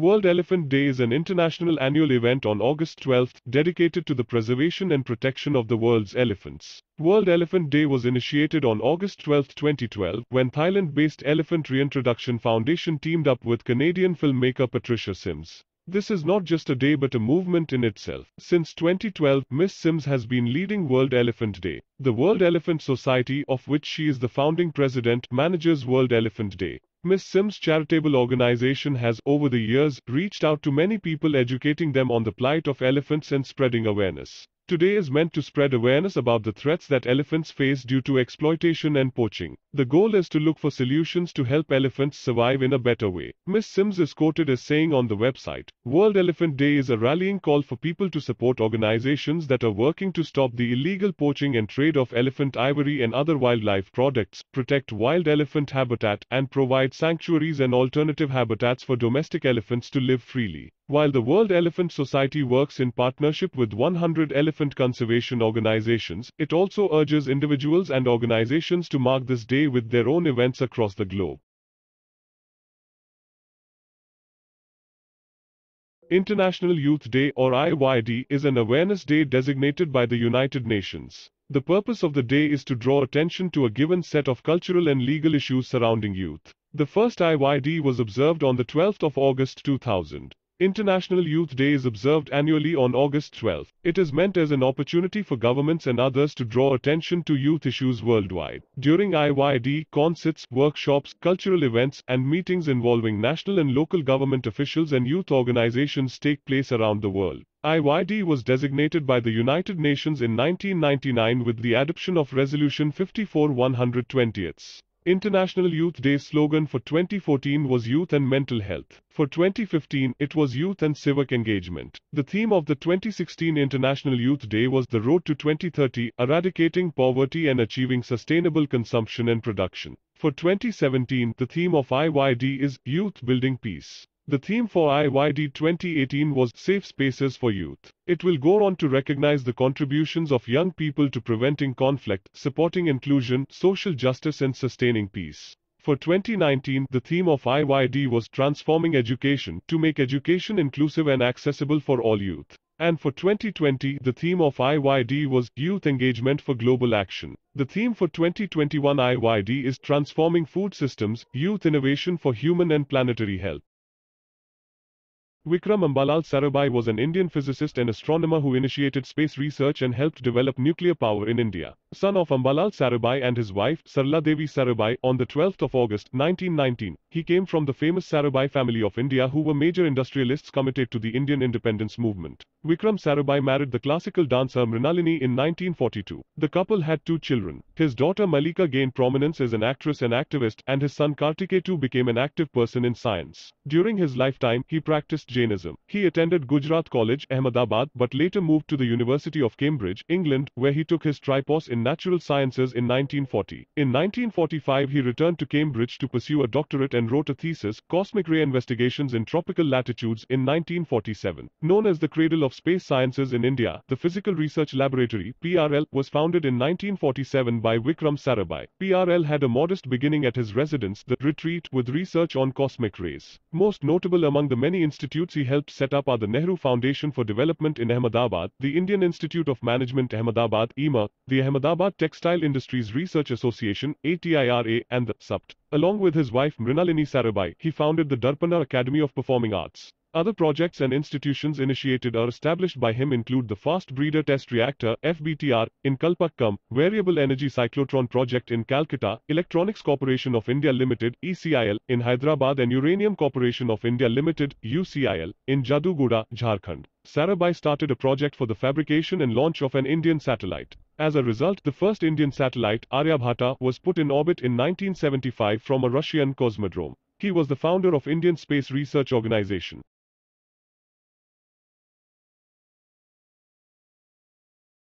World Elephant Day is an international annual event on August 12 dedicated to the preservation and protection of the world's elephants. World Elephant Day was initiated on August 12, 2012, when Thailand-based Elephant Reintroduction Foundation teamed up with Canadian filmmaker Patricia Sims. This is not just a day but a movement in itself. Since 2012, Miss Sims has been leading World Elephant Day. The World Elephant Society, of which she is the founding president, manages World Elephant Day. Miss Sims charitable organization has over the years reached out to many people educating them on the plight of elephants and spreading awareness today is meant to spread awareness about the threats that elephants face due to exploitation and poaching. The goal is to look for solutions to help elephants survive in a better way. Ms. Sims is quoted as saying on the website, World Elephant Day is a rallying call for people to support organizations that are working to stop the illegal poaching and trade of elephant ivory and other wildlife products, protect wild elephant habitat, and provide sanctuaries and alternative habitats for domestic elephants to live freely. While the World Elephant Society works in partnership with 100 elephant conservation organizations, it also urges individuals and organizations to mark this day with their own events across the globe. International Youth Day or IYD is an awareness day designated by the United Nations. The purpose of the day is to draw attention to a given set of cultural and legal issues surrounding youth. The first IYD was observed on the 12th of August 2000. International Youth Day is observed annually on August 12. It is meant as an opportunity for governments and others to draw attention to youth issues worldwide. During IYD, concerts, workshops, cultural events, and meetings involving national and local government officials and youth organizations take place around the world. IYD was designated by the United Nations in 1999 with the adoption of Resolution 54 120. International Youth Day slogan for 2014 was Youth and Mental Health. For 2015, it was Youth and Civic Engagement. The theme of the 2016 International Youth Day was The Road to 2030, Eradicating Poverty and Achieving Sustainable Consumption and Production. For 2017, the theme of IYD is Youth Building Peace. The theme for IYD 2018 was Safe Spaces for Youth. It will go on to recognize the contributions of young people to preventing conflict, supporting inclusion, social justice and sustaining peace. For 2019, the theme of IYD was Transforming Education to make education inclusive and accessible for all youth. And for 2020, the theme of IYD was Youth Engagement for Global Action. The theme for 2021 IYD is Transforming Food Systems, Youth Innovation for Human and Planetary Health. Vikram Ambalal Sarabhai was an Indian physicist and astronomer who initiated space research and helped develop nuclear power in India. Son of Ambalal Sarabhai and his wife, Sarla Devi Sarabhai, on the 12th of August 1919, he came from the famous Sarabhai family of India who were major industrialists committed to the Indian independence movement. Vikram Sarabhai married the classical dancer Mrinalini in 1942. The couple had two children. His daughter Malika gained prominence as an actress and activist, and his son Kartiketu became an active person in science. During his lifetime, he practiced Jainism. He attended Gujarat College, Ahmedabad, but later moved to the University of Cambridge, England, where he took his tripos in natural sciences in 1940. In 1945, he returned to Cambridge to pursue a doctorate and wrote a thesis, Cosmic Ray Investigations in Tropical Latitudes, in 1947. Known as the cradle of space sciences in India, the Physical Research Laboratory, PRL, was founded in 1947 by Vikram Sarabhai. PRL had a modest beginning at his residence, the retreat, with research on cosmic rays. Most notable among the many institutions institutes he helped set up are the Nehru Foundation for Development in Ahmedabad, the Indian Institute of Management Ahmedabad IMA, the Ahmedabad Textile Industries Research Association ATIRA and the SUPT. Along with his wife Mrinalini Sarabhai, he founded the Darpana Academy of Performing Arts. Other projects and institutions initiated or established by him include the Fast Breeder Test Reactor FBTR in Kalpakkam, Variable Energy Cyclotron Project in Calcutta, Electronics Corporation of India Limited ECIL in Hyderabad and Uranium Corporation of India Limited UCIL in Jaduguda, Jharkhand. Sarabhai started a project for the fabrication and launch of an Indian satellite. As a result, the first Indian satellite, Aryabhata, was put in orbit in 1975 from a Russian cosmodrome. He was the founder of Indian Space Research Organization.